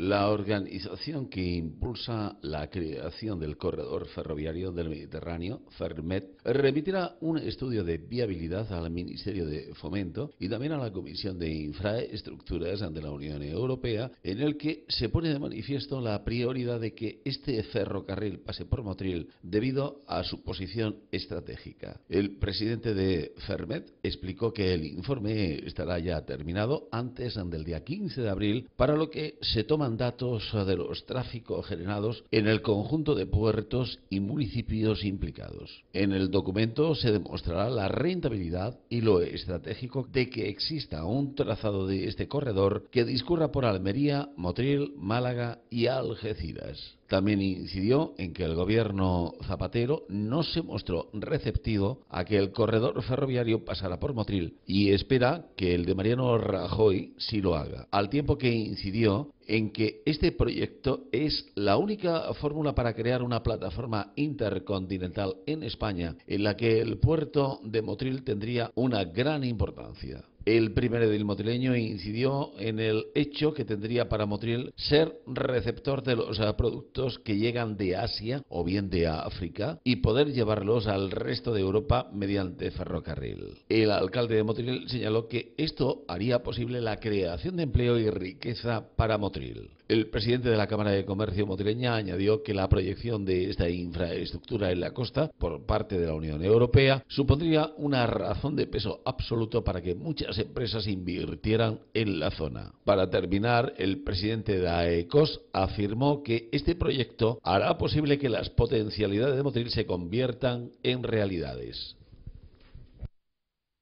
La organización que impulsa la creación del corredor ferroviario del Mediterráneo, FERMET, remitirá un estudio de viabilidad al Ministerio de Fomento y también a la Comisión de Infraestructuras ante la Unión Europea, en el que se pone de manifiesto la prioridad de que este ferrocarril pase por Motril debido a su posición estratégica. El presidente de FERMET explicó que el informe estará ya terminado antes del día 15 de abril, para lo que se toman datos de los tráficos generados en el conjunto de puertos y municipios implicados. En el documento se demostrará la rentabilidad y lo estratégico de que exista un trazado de este corredor que discurra por Almería, Motril, Málaga y Algeciras también incidió en que el gobierno zapatero no se mostró receptivo a que el corredor ferroviario pasara por Motril y espera que el de Mariano Rajoy sí lo haga, al tiempo que incidió en que este proyecto es la única fórmula para crear una plataforma intercontinental en España en la que el puerto de Motril tendría una gran importancia. El primer edil motrileño incidió en el hecho que tendría para Motril ser receptor de los productos que llegan de Asia o bien de África y poder llevarlos al resto de Europa mediante ferrocarril. El alcalde de Motril señaló que esto haría posible la creación de empleo y riqueza para Motril. El presidente de la Cámara de Comercio motrileña añadió que la proyección de esta infraestructura en la costa por parte de la Unión Europea supondría una razón de peso absoluto para que muchas empresas invirtieran en la zona. Para terminar, el presidente de AECOS afirmó que este proyecto hará posible que las potencialidades de Motril se conviertan en realidades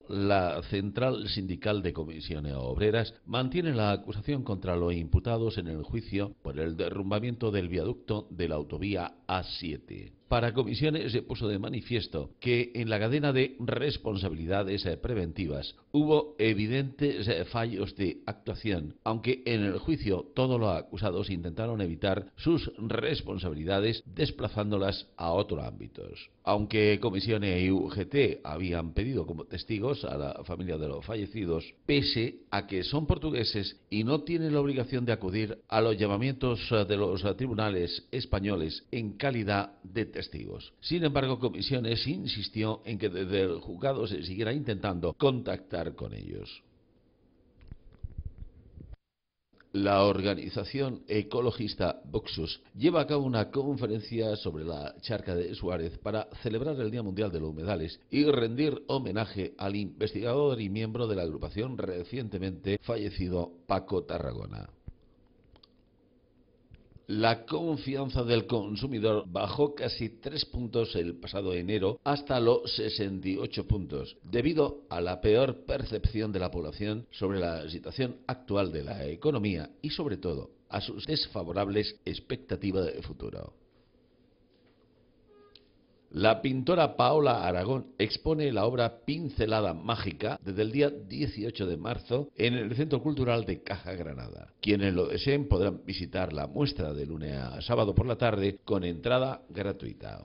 la Central Sindical de Comisiones Obreras mantiene la acusación contra los imputados en el juicio por el derrumbamiento del viaducto de la autovía A7 para comisiones se puso de manifiesto que en la cadena de responsabilidades eh, preventivas hubo evidentes eh, fallos de actuación, aunque en el juicio todos los acusados intentaron evitar sus responsabilidades desplazándolas a otros ámbitos. Aunque comisiones y UGT habían pedido como testigos a la familia de los fallecidos, pese a que son portugueses y no tienen la obligación de acudir a los llamamientos eh, de los tribunales españoles en calidad de testigos sin embargo, Comisiones insistió en que desde el juzgado se siguiera intentando contactar con ellos. La organización ecologista Voxus lleva a cabo una conferencia sobre la charca de Suárez para celebrar el Día Mundial de los Humedales y rendir homenaje al investigador y miembro de la agrupación recientemente fallecido Paco Tarragona. La confianza del consumidor bajó casi tres puntos el pasado enero hasta los 68 puntos, debido a la peor percepción de la población sobre la situación actual de la economía y sobre todo a sus desfavorables expectativas de futuro. La pintora Paola Aragón expone la obra Pincelada Mágica desde el día 18 de marzo en el Centro Cultural de Caja Granada. Quienes lo deseen podrán visitar la muestra de lunes a sábado por la tarde con entrada gratuita.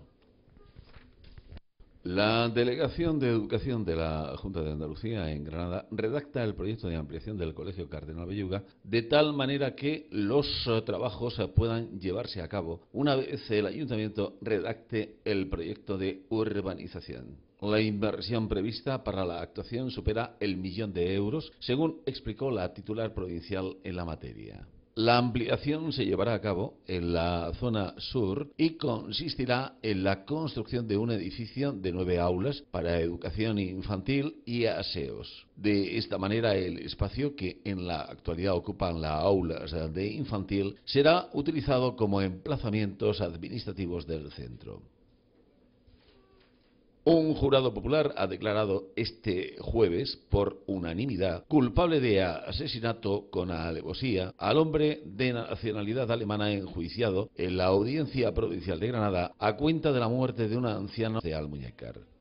La Delegación de Educación de la Junta de Andalucía en Granada redacta el proyecto de ampliación del Colegio Cardenal Belluga de tal manera que los eh, trabajos eh, puedan llevarse a cabo una vez el ayuntamiento redacte el proyecto de urbanización. La inversión prevista para la actuación supera el millón de euros, según explicó la titular provincial en la materia. La ampliación se llevará a cabo en la zona sur y consistirá en la construcción de un edificio de nueve aulas para educación infantil y aseos. De esta manera, el espacio que en la actualidad ocupan las aulas de infantil será utilizado como emplazamientos administrativos del centro. Un jurado popular ha declarado este jueves, por unanimidad, culpable de asesinato con alevosía al hombre de nacionalidad alemana enjuiciado en la Audiencia Provincial de Granada a cuenta de la muerte de un anciano de Almuñécar.